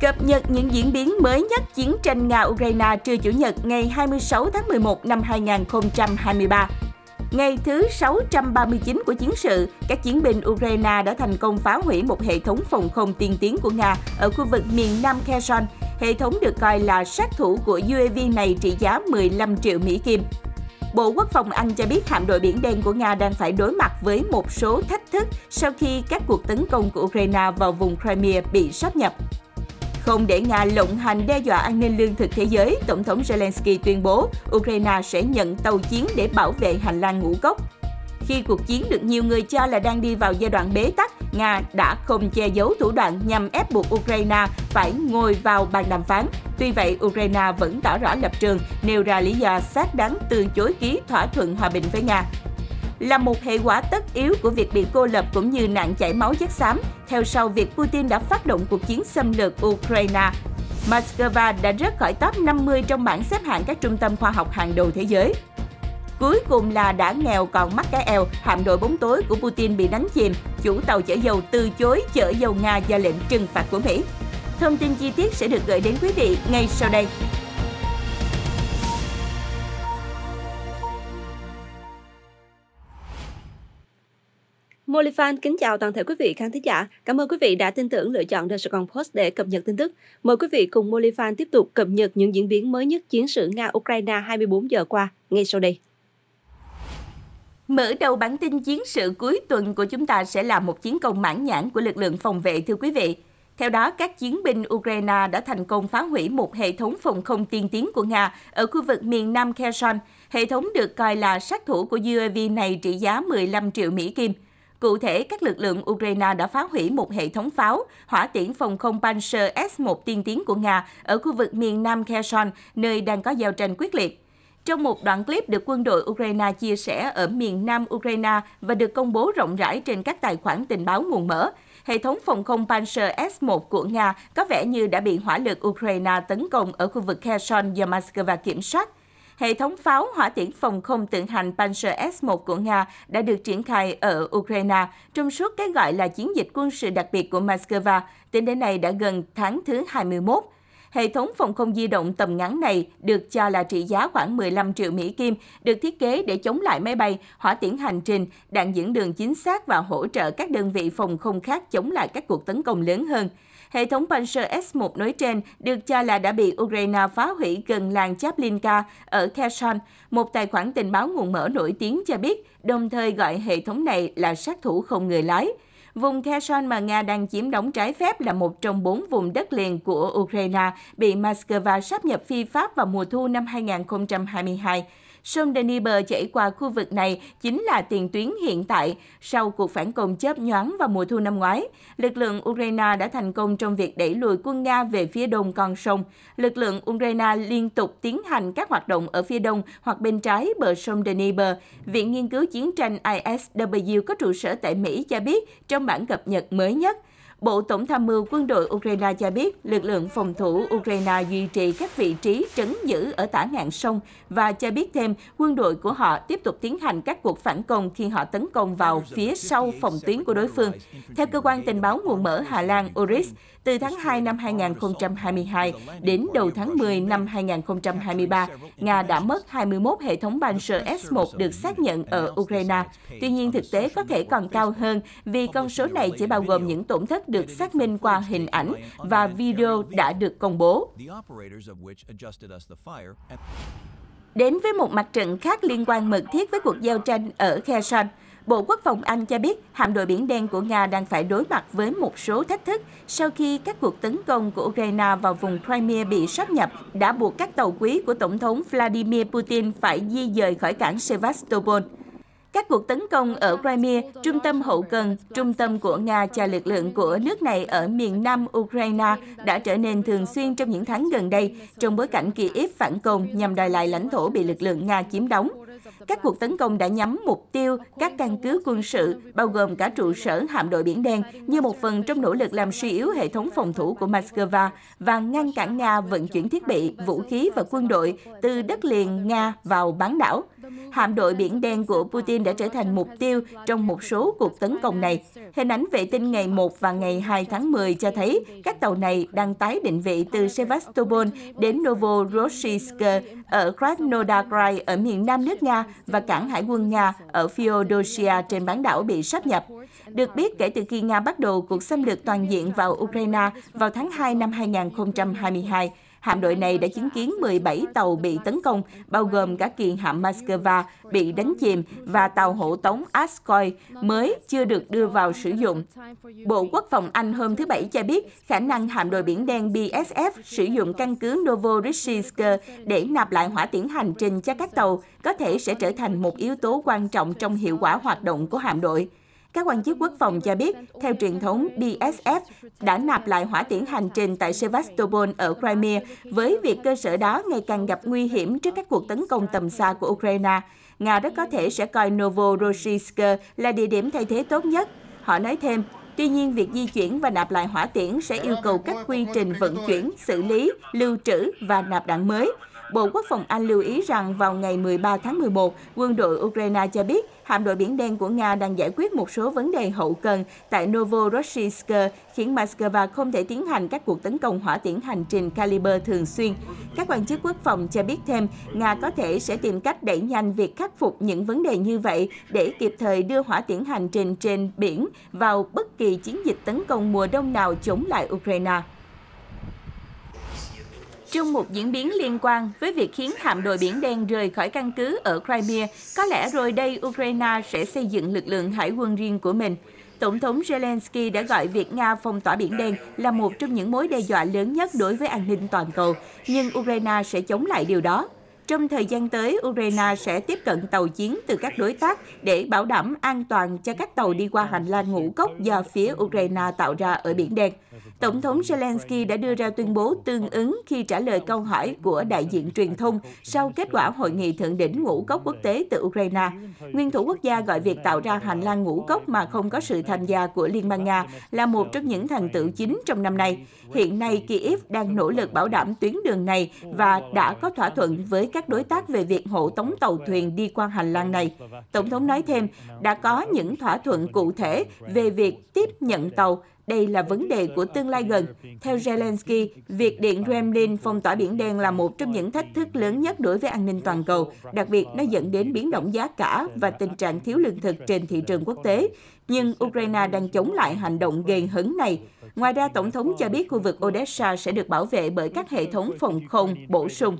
cập nhật những diễn biến mới nhất chiến tranh Nga-Ukraine trưa Chủ nhật ngày 26 tháng 11 năm 2023. Ngày thứ 639 của chiến sự, các chiến binh Ukraine đã thành công phá hủy một hệ thống phòng không tiên tiến của Nga ở khu vực miền nam Kherson. Hệ thống được coi là sát thủ của UAV này trị giá 15 triệu Mỹ Kim. Bộ Quốc phòng Anh cho biết hạm đội Biển Đen của Nga đang phải đối mặt với một số thách thức sau khi các cuộc tấn công của Ukraine vào vùng Crimea bị sáp nhập. Không để Nga lộng hành đe dọa an ninh lương thực thế giới, Tổng thống Zelensky tuyên bố Ukraine sẽ nhận tàu chiến để bảo vệ hành lang ngũ cốc. Khi cuộc chiến được nhiều người cho là đang đi vào giai đoạn bế tắc, Nga đã không che giấu thủ đoạn nhằm ép buộc Ukraine phải ngồi vào bàn đàm phán. Tuy vậy, Ukraine vẫn tỏ rõ lập trường, nêu ra lý do xác đáng từ chối ký thỏa thuận hòa bình với Nga là một hệ quả tất yếu của việc bị cô lập cũng như nạn chảy máu chất xám theo sau việc Putin đã phát động cuộc chiến xâm lược Ukraine. Moscow đã rớt khỏi top 50 trong bảng xếp hạng các trung tâm khoa học hàng đầu thế giới. Cuối cùng là đã nghèo còn mắc cái eo, hạm đội bóng tối của Putin bị đánh chìm, chủ tàu chở dầu từ chối chở dầu Nga do lệnh trừng phạt của Mỹ. Thông tin chi tiết sẽ được gửi đến quý vị ngay sau đây. Fan kính chào toàn thể quý vị khán thính giả. Cảm ơn quý vị đã tin tưởng lựa chọn The Sài Post để cập nhật tin tức. Mời quý vị cùng Fan tiếp tục cập nhật những diễn biến mới nhất chiến sự Nga-Ukraine 24 giờ qua, ngay sau đây. Mở đầu bản tin chiến sự cuối tuần của chúng ta sẽ là một chiến công mãn nhãn của lực lượng phòng vệ thưa quý vị. Theo đó, các chiến binh Ukraine đã thành công phá hủy một hệ thống phòng không tiên tiến của Nga ở khu vực miền Nam Kherson. Hệ thống được coi là sát thủ của UAV này trị giá 15 triệu Mỹ Kim – Cụ thể, các lực lượng Ukraine đã phá hủy một hệ thống pháo, hỏa tiễn phòng không Panzer S-1 tiên tiến của Nga ở khu vực miền Nam Kherson, nơi đang có giao tranh quyết liệt. Trong một đoạn clip được quân đội Ukraine chia sẻ ở miền Nam Ukraine và được công bố rộng rãi trên các tài khoản tình báo nguồn mở, hệ thống phòng không Panzer S-1 của Nga có vẻ như đã bị hỏa lực Ukraine tấn công ở khu vực Kherson do Moscow kiểm soát hệ thống pháo hỏa tiễn phòng không tự hành Panzer S-1 của Nga đã được triển khai ở Ukraine trong suốt cái gọi là chiến dịch quân sự đặc biệt của Moscow, tính đến nay đã gần tháng thứ 21. Hệ thống phòng không di động tầm ngắn này được cho là trị giá khoảng 15 triệu Mỹ Kim, được thiết kế để chống lại máy bay, hỏa tiễn hành trình, đạn dẫn đường chính xác và hỗ trợ các đơn vị phòng không khác chống lại các cuộc tấn công lớn hơn. Hệ thống Panzer S-1 nói trên được cho là đã bị Ukraine phá hủy gần làng Chaplinka ở Kherson. Một tài khoản tình báo nguồn mở nổi tiếng cho biết, đồng thời gọi hệ thống này là sát thủ không người lái. Vùng Kherson mà Nga đang chiếm đóng trái phép là một trong bốn vùng đất liền của Ukraine bị Moscow sáp nhập phi pháp vào mùa thu năm 2022 sông Dnieper chảy qua khu vực này chính là tiền tuyến hiện tại. Sau cuộc phản công chớp nhoáng vào mùa thu năm ngoái, lực lượng Ukraine đã thành công trong việc đẩy lùi quân Nga về phía đông con sông. Lực lượng Ukraine liên tục tiến hành các hoạt động ở phía đông hoặc bên trái bờ sông Dnieper. Viện Nghiên cứu Chiến tranh ISW có trụ sở tại Mỹ cho biết trong bản cập nhật mới nhất – Bộ Tổng tham mưu quân đội Ukraine cho biết lực lượng phòng thủ Ukraine duy trì các vị trí trấn giữ ở tả ngạn sông và cho biết thêm quân đội của họ tiếp tục tiến hành các cuộc phản công khi họ tấn công vào phía sau phòng tuyến của đối phương. Theo cơ quan tình báo nguồn mở Hà Lan Oris, từ tháng 2 năm 2022 đến đầu tháng 10 năm 2023, Nga đã mất 21 hệ thống ban sơ S-1 được xác nhận ở Ukraine. Tuy nhiên, thực tế có thể còn cao hơn vì con số này chỉ bao gồm những tổn thất được xác minh qua hình ảnh và video đã được công bố. Đến với một mặt trận khác liên quan mật thiết với cuộc giao tranh ở Kherson, Bộ Quốc phòng Anh cho biết hạm đội Biển Đen của Nga đang phải đối mặt với một số thách thức sau khi các cuộc tấn công của Ukraine vào vùng Crimea bị sáp nhập đã buộc các tàu quý của Tổng thống Vladimir Putin phải di dời khỏi cảng Sevastopol. Các cuộc tấn công ở Crimea, trung tâm hậu cần, trung tâm của Nga cho lực lượng của nước này ở miền nam Ukraine đã trở nên thường xuyên trong những tháng gần đây, trong bối cảnh Kiev phản công nhằm đòi lại lãnh thổ bị lực lượng Nga chiếm đóng. Các cuộc tấn công đã nhắm mục tiêu các căn cứ quân sự, bao gồm cả trụ sở hạm đội Biển Đen, như một phần trong nỗ lực làm suy yếu hệ thống phòng thủ của Moscow và ngăn cản Nga vận chuyển thiết bị, vũ khí và quân đội từ đất liền Nga vào bán đảo. Hạm đội Biển Đen của Putin đã trở thành mục tiêu trong một số cuộc tấn công này. Hình ảnh vệ tinh ngày 1 và ngày 2 tháng 10 cho thấy các tàu này đang tái định vị từ Sevastopol đến Novorossiysk ở Krasnodar ở miền nam nước Nga và cảng hải quân Nga ở Feodosia trên bán đảo bị sáp nhập. Được biết, kể từ khi Nga bắt đầu cuộc xâm lược toàn diện vào Ukraine vào tháng 2 năm 2022, Hạm đội này đã chứng kiến 17 tàu bị tấn công, bao gồm cả kiện hạm Moskva bị đánh chìm và tàu hộ tống Askoy mới chưa được đưa vào sử dụng. Bộ Quốc phòng Anh hôm thứ Bảy cho biết khả năng hạm đội Biển Đen BSF sử dụng căn cứ Novorossiysk để nạp lại hỏa tiễn hành trình cho các tàu có thể sẽ trở thành một yếu tố quan trọng trong hiệu quả hoạt động của hạm đội. Các quan chức quốc phòng cho biết, theo truyền thống, BSF đã nạp lại hỏa tiễn hành trình tại Sevastopol ở Crimea, với việc cơ sở đó ngày càng gặp nguy hiểm trước các cuộc tấn công tầm xa của Ukraine. Nga rất có thể sẽ coi Novorossiysk là địa điểm thay thế tốt nhất. Họ nói thêm, Tuy nhiên, việc di chuyển và nạp lại hỏa tiễn sẽ yêu cầu các quy trình vận chuyển, xử lý, lưu trữ và nạp đạn mới. Bộ Quốc phòng Anh lưu ý rằng vào ngày 13 tháng 11, quân đội Ukraine cho biết hạm đội Biển Đen của Nga đang giải quyết một số vấn đề hậu cần tại Novorossiysk, khiến Moscow không thể tiến hành các cuộc tấn công hỏa tiễn hành trình caliber thường xuyên. Các quan chức quốc phòng cho biết thêm, Nga có thể sẽ tìm cách đẩy nhanh việc khắc phục những vấn đề như vậy để kịp thời đưa hỏa tiễn hành trình trên biển vào bất kỳ chiến dịch tấn công mùa đông nào chống lại Ukraine. Trong một diễn biến liên quan với việc khiến hạm đội Biển Đen rời khỏi căn cứ ở Crimea, có lẽ rồi đây Ukraine sẽ xây dựng lực lượng hải quân riêng của mình. Tổng thống Zelensky đã gọi việc Nga phong tỏa Biển Đen là một trong những mối đe dọa lớn nhất đối với an ninh toàn cầu, nhưng Ukraine sẽ chống lại điều đó. Trong thời gian tới, Ukraine sẽ tiếp cận tàu chiến từ các đối tác để bảo đảm an toàn cho các tàu đi qua hành lang ngũ cốc do phía Ukraine tạo ra ở Biển Đen. Tổng thống Zelensky đã đưa ra tuyên bố tương ứng khi trả lời câu hỏi của đại diện truyền thông sau kết quả hội nghị thượng đỉnh ngũ cốc quốc tế từ Ukraine. Nguyên thủ quốc gia gọi việc tạo ra hành lang ngũ cốc mà không có sự tham gia của Liên bang Nga là một trong những thành tựu chính trong năm nay. Hiện nay, Kyiv đang nỗ lực bảo đảm tuyến đường này và đã có thỏa thuận với các đối tác về việc hộ tống tàu thuyền đi qua hành lang này. Tổng thống nói thêm, đã có những thỏa thuận cụ thể về việc tiếp nhận tàu đây là vấn đề của tương lai gần. Theo Zelensky, việc Điện Kremlin phong tỏa Biển Đen là một trong những thách thức lớn nhất đối với an ninh toàn cầu, đặc biệt nó dẫn đến biến động giá cả và tình trạng thiếu lương thực trên thị trường quốc tế nhưng Ukraine đang chống lại hành động gây hấn này. Ngoài ra, Tổng thống cho biết khu vực Odessa sẽ được bảo vệ bởi các hệ thống phòng không bổ sung.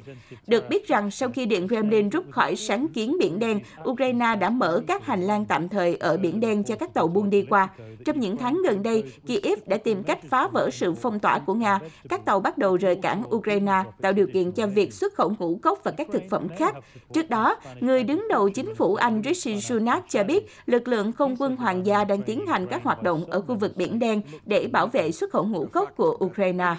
Được biết rằng, sau khi Điện Kremlin rút khỏi sáng kiến Biển Đen, Ukraine đã mở các hành lang tạm thời ở Biển Đen cho các tàu buôn đi qua. Trong những tháng gần đây, Kiev đã tìm cách phá vỡ sự phong tỏa của Nga. Các tàu bắt đầu rời cảng Ukraine, tạo điều kiện cho việc xuất khẩu ngũ cốc và các thực phẩm khác. Trước đó, người đứng đầu chính phủ Anh Rishi Sunak cho biết lực lượng không quân Hoàng gia Australia đang tiến hành các hoạt động ở khu vực Biển Đen để bảo vệ xuất khẩu ngũ cốc của Ukraine.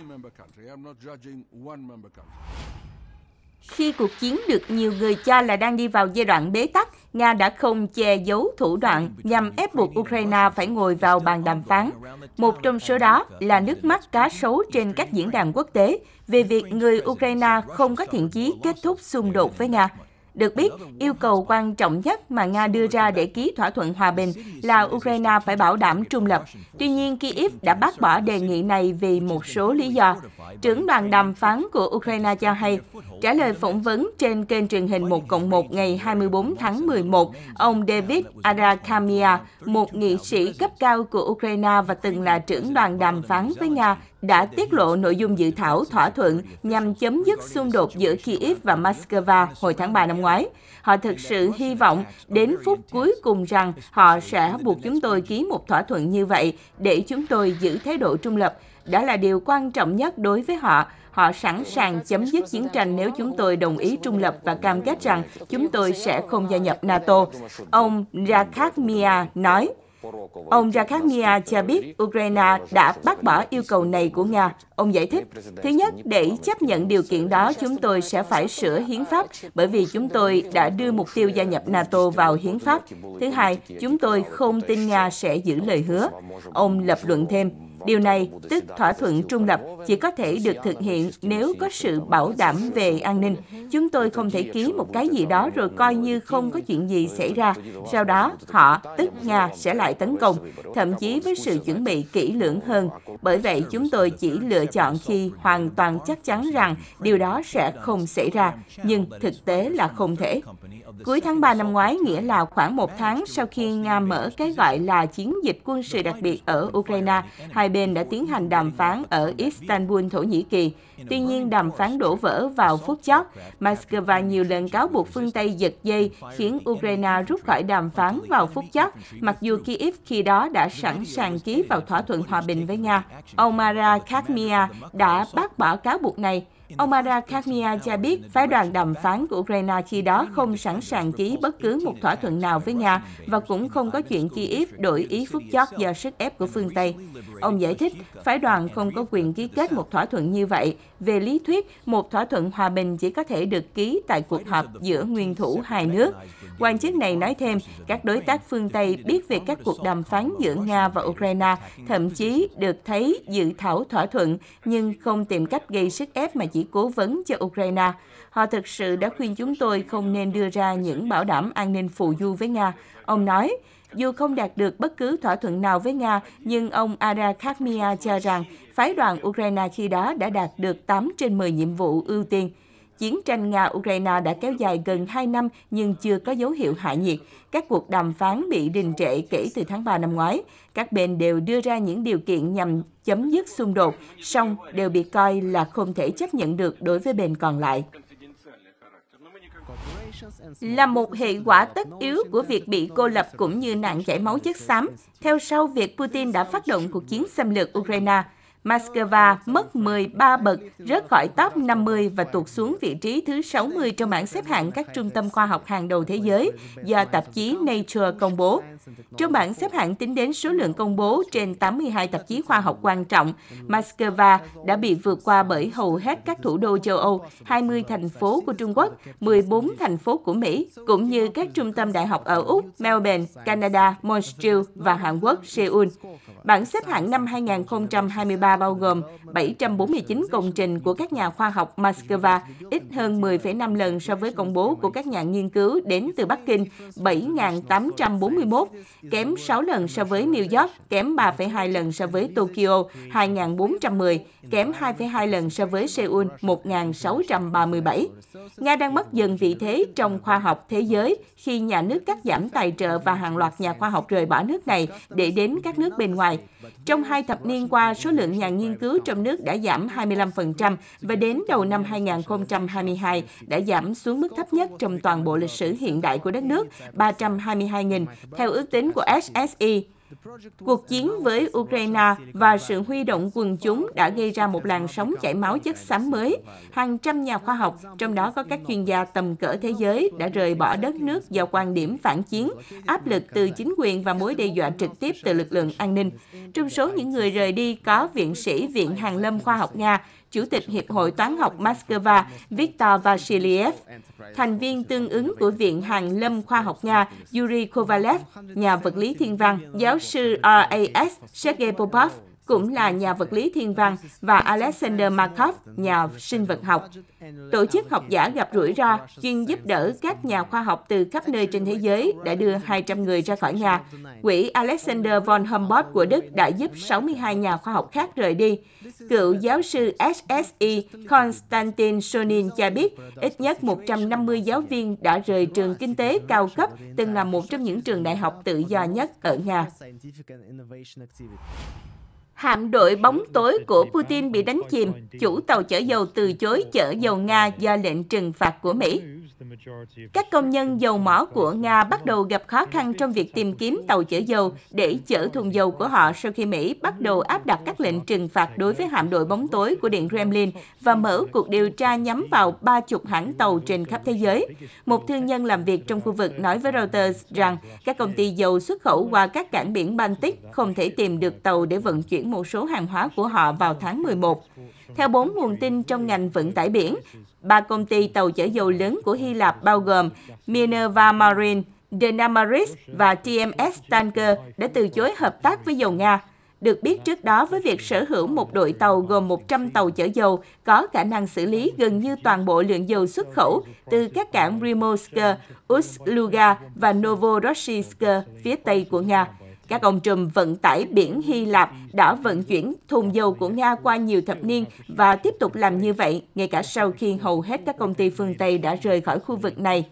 Khi cuộc chiến được nhiều người cho là đang đi vào giai đoạn bế tắc, Nga đã không che giấu thủ đoạn nhằm ép buộc Ukraine phải ngồi vào bàn đàm phán. Một trong số đó là nước mắt cá sấu trên các diễn đàn quốc tế về việc người Ukraine không có thiện chí kết thúc xung đột với Nga. Được biết, yêu cầu quan trọng nhất mà Nga đưa ra để ký thỏa thuận hòa bình là Ukraine phải bảo đảm trung lập. Tuy nhiên, Kyiv đã bác bỏ đề nghị này vì một số lý do. Trưởng đoàn đàm phán của Ukraine cho hay, trả lời phỏng vấn trên kênh truyền hình 1 cộng 1 ngày 24 tháng 11, ông David Arakamia, một nghị sĩ cấp cao của Ukraine và từng là trưởng đoàn đàm phán với Nga, đã tiết lộ nội dung dự thảo thỏa thuận nhằm chấm dứt xung đột giữa Kyiv và Moscow hồi tháng 3 năm ngoái ngoái. Họ thực sự hy vọng đến phút cuối cùng rằng họ sẽ buộc chúng tôi ký một thỏa thuận như vậy để chúng tôi giữ thái độ trung lập. Đó là điều quan trọng nhất đối với họ. Họ sẵn sàng chấm dứt chiến tranh nếu chúng tôi đồng ý trung lập và cam kết rằng chúng tôi sẽ không gia nhập NATO. Ông Rakhmia nói. Ông Rakhmia cho biết Ukraine đã bác bỏ yêu cầu này của Nga. Ông giải thích, thứ nhất, để chấp nhận điều kiện đó, chúng tôi sẽ phải sửa hiến pháp bởi vì chúng tôi đã đưa mục tiêu gia nhập NATO vào hiến pháp. Thứ hai, chúng tôi không tin Nga sẽ giữ lời hứa. Ông lập luận thêm, Điều này, tức thỏa thuận trung lập, chỉ có thể được thực hiện nếu có sự bảo đảm về an ninh. Chúng tôi không thể ký một cái gì đó rồi coi như không có chuyện gì xảy ra. Sau đó, họ, tức Nga, sẽ lại tấn công, thậm chí với sự chuẩn bị kỹ lưỡng hơn. Bởi vậy, chúng tôi chỉ lựa chọn khi hoàn toàn chắc chắn rằng điều đó sẽ không xảy ra, nhưng thực tế là không thể. Cuối tháng 3 năm ngoái, nghĩa là khoảng một tháng sau khi Nga mở cái gọi là chiến dịch quân sự đặc biệt ở Ukraine, hai bên đã tiến hành đàm phán ở Istanbul, Thổ Nhĩ Kỳ. Tuy nhiên, đàm phán đổ vỡ vào phút chót. Moscow nhiều lần cáo buộc phương Tây giật dây khiến Ukraine rút khỏi đàm phán vào phút chót, mặc dù Kyiv khi đó đã sẵn sàng ký vào thỏa thuận hòa bình với Nga. Omar Mara đã bác bỏ cáo buộc này. Ông Mara Kazmia cho biết phái đoàn đàm phán của Ukraine khi đó không sẵn sàng ký bất cứ một thỏa thuận nào với Nga và cũng không có chuyện chi Kyiv đổi ý phút chót do sức ép của phương Tây. Ông giải thích, phái đoàn không có quyền ký kết một thỏa thuận như vậy. Về lý thuyết, một thỏa thuận hòa bình chỉ có thể được ký tại cuộc họp giữa nguyên thủ hai nước. Quan chức này nói thêm, các đối tác phương Tây biết về các cuộc đàm phán giữa Nga và Ukraine, thậm chí được thấy dự thảo thỏa thuận nhưng không tìm cách gây sức ép mà chỉ chỉ cố vấn cho Ukraine. Họ thực sự đã khuyên chúng tôi không nên đưa ra những bảo đảm an ninh phù du với Nga. Ông nói, dù không đạt được bất cứ thỏa thuận nào với Nga, nhưng ông Ara Khakmia cho rằng phái đoàn Ukraine khi đó đã đạt được 8 trên 10 nhiệm vụ ưu tiên – Chiến tranh Nga-Ukraine đã kéo dài gần 2 năm nhưng chưa có dấu hiệu hạ nhiệt. Các cuộc đàm phán bị đình trệ kể từ tháng 3 năm ngoái. Các bên đều đưa ra những điều kiện nhằm chấm dứt xung đột, song đều bị coi là không thể chấp nhận được đối với bên còn lại là một hệ quả tất yếu của việc bị cô lập cũng như nạn chảy máu chất xám. Theo sau việc Putin đã phát động cuộc chiến xâm lược Ukraine, Moscow mất 13 bậc, rớt khỏi top 50 và tụt xuống vị trí thứ 60 trong bảng xếp hạng các trung tâm khoa học hàng đầu thế giới do tạp chí Nature công bố. Trong bảng xếp hạng tính đến số lượng công bố trên 82 tạp chí khoa học quan trọng, Moscow đã bị vượt qua bởi hầu hết các thủ đô châu Âu, 20 thành phố của Trung Quốc, 14 thành phố của Mỹ, cũng như các trung tâm đại học ở Úc, Melbourne, Canada, Montreal và Hàn Quốc, Seoul. Bảng xếp hạng năm 2023 bao gồm 749 công trình của các nhà khoa học Moscow, ít hơn 10,5 lần so với công bố của các nhà nghiên cứu đến từ Bắc Kinh 7.841, kém 6 lần so với New York, kém 3,2 lần so với Tokyo 2.410, kém 2,2 lần so với Seoul 1.637. Nga đang mất dần vị thế trong khoa học thế giới khi nhà nước cắt giảm tài trợ và hàng loạt nhà khoa học rời bỏ nước này để đến các nước bên ngoài. Trong hai thập niên qua, số lượng nhà nghiên cứu trong nước đã giảm 25% và đến đầu năm 2022 đã giảm xuống mức thấp nhất trong toàn bộ lịch sử hiện đại của đất nước 322.000 theo ước tính của SSI. Cuộc chiến với Ukraine và sự huy động quần chúng đã gây ra một làn sóng chảy máu chất xám mới. Hàng trăm nhà khoa học, trong đó có các chuyên gia tầm cỡ thế giới, đã rời bỏ đất nước do quan điểm phản chiến, áp lực từ chính quyền và mối đe dọa trực tiếp từ lực lượng an ninh. Trong số những người rời đi có viện sĩ Viện Hàn lâm Khoa học Nga, Chủ tịch Hiệp hội Toán học Moscow Viktor Vasiliev, thành viên tương ứng của Viện Hàn Lâm Khoa học Nga Yuri Kovalev, nhà vật lý thiên văn, giáo sư RAS Sergei Popov, cũng là nhà vật lý thiên văn, và Alexander Markov, nhà sinh vật học. Tổ chức học giả gặp rủi ro chuyên giúp đỡ các nhà khoa học từ khắp nơi trên thế giới đã đưa 200 người ra khỏi nhà. Quỹ Alexander von Humboldt của Đức đã giúp 62 nhà khoa học khác rời đi. Cựu giáo sư SSI Konstantin Sonin cho biết ít nhất 150 giáo viên đã rời trường kinh tế cao cấp, từng là một trong những trường đại học tự do nhất ở Nga. Hạm đội bóng tối của Putin bị đánh chìm, chủ tàu chở dầu từ chối chở dầu Nga do lệnh trừng phạt của Mỹ. Các công nhân dầu mỏ của Nga bắt đầu gặp khó khăn trong việc tìm kiếm tàu chở dầu để chở thùng dầu của họ sau khi Mỹ bắt đầu áp đặt các lệnh trừng phạt đối với hạm đội bóng tối của Điện Kremlin và mở cuộc điều tra nhắm vào ba chục hãng tàu trên khắp thế giới. Một thương nhân làm việc trong khu vực nói với Reuters rằng các công ty dầu xuất khẩu qua các cảng biển Baltic không thể tìm được tàu để vận chuyển một số hàng hóa của họ vào tháng 11. Theo bốn nguồn tin trong ngành vận tải biển, ba công ty tàu chở dầu lớn của Hy Lạp bao gồm Minerva Marine, Denamaris và TMS Tanker đã từ chối hợp tác với dầu Nga. Được biết trước đó với việc sở hữu một đội tàu gồm 100 tàu chở dầu có khả năng xử lý gần như toàn bộ lượng dầu xuất khẩu từ các cảng Rimousk, ust và Novorossiysk phía tây của Nga. Các ông trùm vận tải biển Hy Lạp đã vận chuyển thùng dầu của Nga qua nhiều thập niên và tiếp tục làm như vậy, ngay cả sau khi hầu hết các công ty phương Tây đã rời khỏi khu vực này.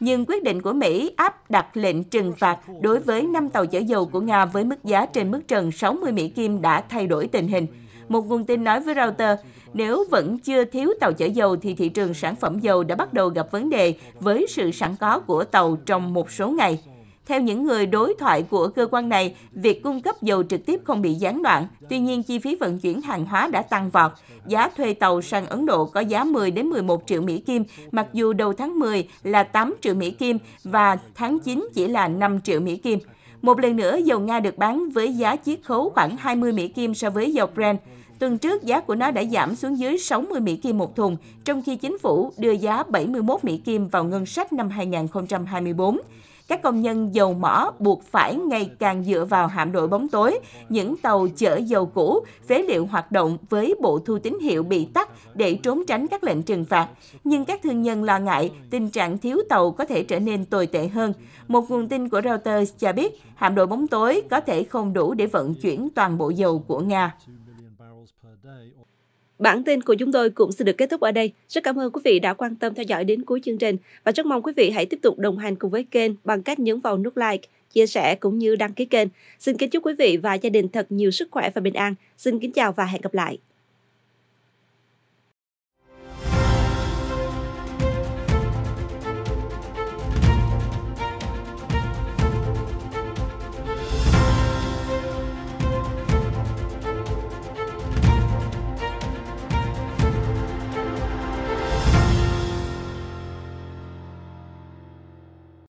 Nhưng quyết định của Mỹ áp đặt lệnh trừng phạt đối với 5 tàu chở dầu của Nga với mức giá trên mức trần 60 Mỹ Kim đã thay đổi tình hình. Một nguồn tin nói với Reuters, nếu vẫn chưa thiếu tàu chở dầu thì thị trường sản phẩm dầu đã bắt đầu gặp vấn đề với sự sẵn có của tàu trong một số ngày. Theo những người đối thoại của cơ quan này, việc cung cấp dầu trực tiếp không bị gián đoạn, tuy nhiên chi phí vận chuyển hàng hóa đã tăng vọt. Giá thuê tàu sang Ấn Độ có giá 10 đến 11 triệu Mỹ Kim, mặc dù đầu tháng 10 là 8 triệu Mỹ Kim và tháng 9 chỉ là 5 triệu Mỹ Kim. Một lần nữa, dầu Nga được bán với giá chiết khấu khoảng 20 Mỹ Kim so với dầu Brent. Tuần trước, giá của nó đã giảm xuống dưới 60 Mỹ Kim một thùng, trong khi chính phủ đưa giá 71 Mỹ Kim vào ngân sách năm 2024 các công nhân dầu mỏ buộc phải ngày càng dựa vào hạm đội bóng tối, những tàu chở dầu cũ, phế liệu hoạt động với bộ thu tín hiệu bị tắt để trốn tránh các lệnh trừng phạt. Nhưng các thương nhân lo ngại tình trạng thiếu tàu có thể trở nên tồi tệ hơn. Một nguồn tin của Reuters cho biết hạm đội bóng tối có thể không đủ để vận chuyển toàn bộ dầu của Nga. Bản tin của chúng tôi cũng sẽ được kết thúc ở đây. Rất cảm ơn quý vị đã quan tâm theo dõi đến cuối chương trình và rất mong quý vị hãy tiếp tục đồng hành cùng với kênh bằng cách nhấn vào nút like, chia sẻ cũng như đăng ký kênh. Xin kính chúc quý vị và gia đình thật nhiều sức khỏe và bình an. Xin kính chào và hẹn gặp lại.